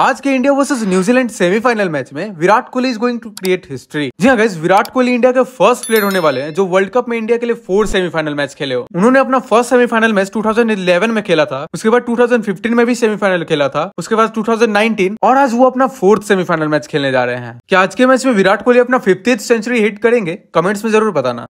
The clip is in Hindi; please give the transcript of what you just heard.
आज के India versus New Zealand semifinal match में Virat Kohli is going to create history जी हाँ गाइज विराट कोहली इंडिया के फर्स्ट प्लेयर होने वाले हैं जो वर्ल्ड कप में इंडिया के लिए फोर सेमीफाइनल मैच खेले हो उन्होंने अपना फर्स्ट सेमीफाइनल मैच 2011 में खेला था उसके बाद 2015 में भी सेमीफाइनल खेला था उसके बाद 2019 और आज वो अपना फोर्थ सेमीफाइनल मैच खेलने जा रहे हैं क्या आज के मैच में विराट कोहली अपना फिफ्टी सेंचुरी हिट करेंगे कमेंट्स में जरूर बताना